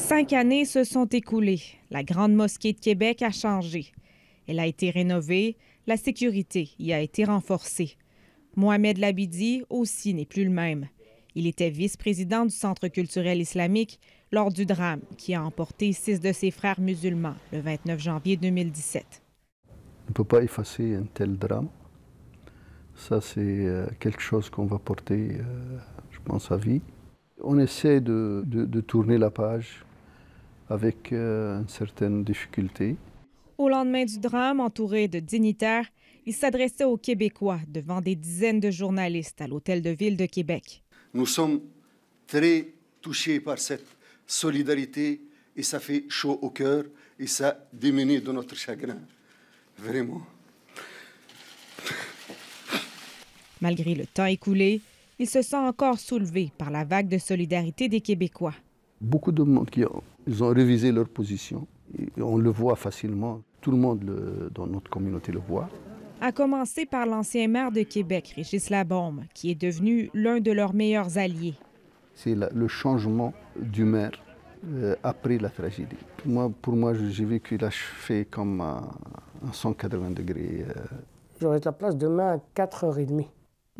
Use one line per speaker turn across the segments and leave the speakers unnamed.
Cinq années se sont écoulées. La Grande Mosquée de Québec a changé. Elle a été rénovée, la sécurité y a été renforcée. Mohamed Labidi aussi n'est plus le même. Il était vice-président du Centre culturel islamique lors du drame qui a emporté six de ses frères musulmans le 29 janvier 2017.
On ne peut pas effacer un tel drame. Ça, c'est euh, quelque chose qu'on va porter, euh, je pense, à vie. On essaie de, de tourner la page avec euh, une certaine
Au lendemain du drame, entouré de dignitaires, il s'adressait aux Québécois devant des dizaines de journalistes à l'Hôtel de Ville de Québec.
Nous sommes très touchés par cette solidarité et ça fait chaud au cœur et ça diminue de notre chagrin. Vraiment.
Malgré le temps écoulé, il se sent encore soulevé par la vague de solidarité des Québécois
beaucoup de monde qui ont, ils ont révisé leur position. on le voit facilement. Tout le monde dans notre communauté le voit.
À commencer par l'ancien maire de Québec, Régis Labombe, qui est devenu l'un de leurs meilleurs alliés.
C'est le changement du maire euh, après la tragédie. Pour moi, pour moi j'ai vécu fait comme un, 180 degrés. Euh.
J'aurai de la place demain à 4h30.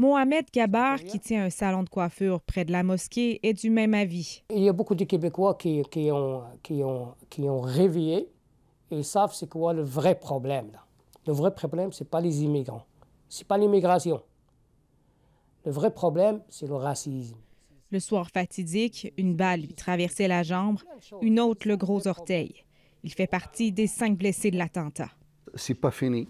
Mohamed Gabar, qui tient un salon de coiffure près de la mosquée, est du même avis. Il y a beaucoup de Québécois qui, ont, ont, qui ont réveillé et ils savent c'est
quoi le vrai problème. Le vrai problème, ce n'est pas les immigrants, ce n'est pas l'immigration. Le vrai problème, c'est le racisme.
Le soir fatidique, une balle lui traversait la jambe, une autre le gros orteil. Il fait partie des cinq blessés de l'attentat.
C'est pas fini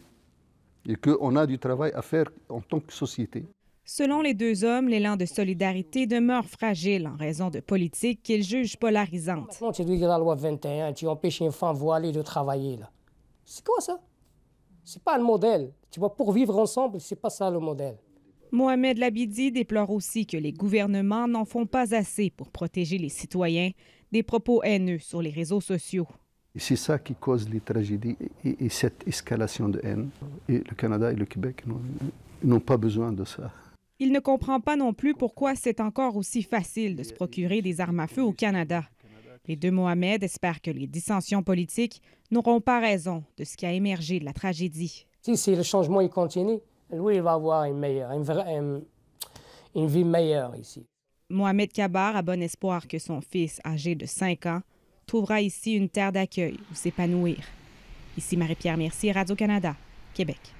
et qu'on a du travail à faire en tant que société.
Selon les deux hommes, l'élan de solidarité demeure fragile en raison de politiques qu'ils jugent polarisantes. la loi 21, tu empêches une de travailler.
C'est quoi ça? C'est pas le modèle. Tu vois, pour vivre ensemble, c'est pas ça le modèle.
Mohamed Labidi déplore aussi que les gouvernements n'en font pas assez pour protéger les citoyens des propos haineux sur les réseaux sociaux.
C'est ça qui cause les tragédies et, et cette escalation de haine. Et le Canada et le Québec n'ont pas besoin de ça.
Il ne comprend pas non plus pourquoi c'est encore aussi facile de se procurer des armes à feu au Canada. Les deux Mohamed espèrent que les dissensions politiques n'auront pas raison de ce qui a émergé de la tragédie. Si le changement il continue, lui, il va avoir une, vie meilleure ici. Mohamed Kabar a bon espoir que son fils, âgé de 5 ans, trouvera ici une terre d'accueil où s'épanouir. Ici Marie-Pierre Mercier, Radio-Canada, Québec.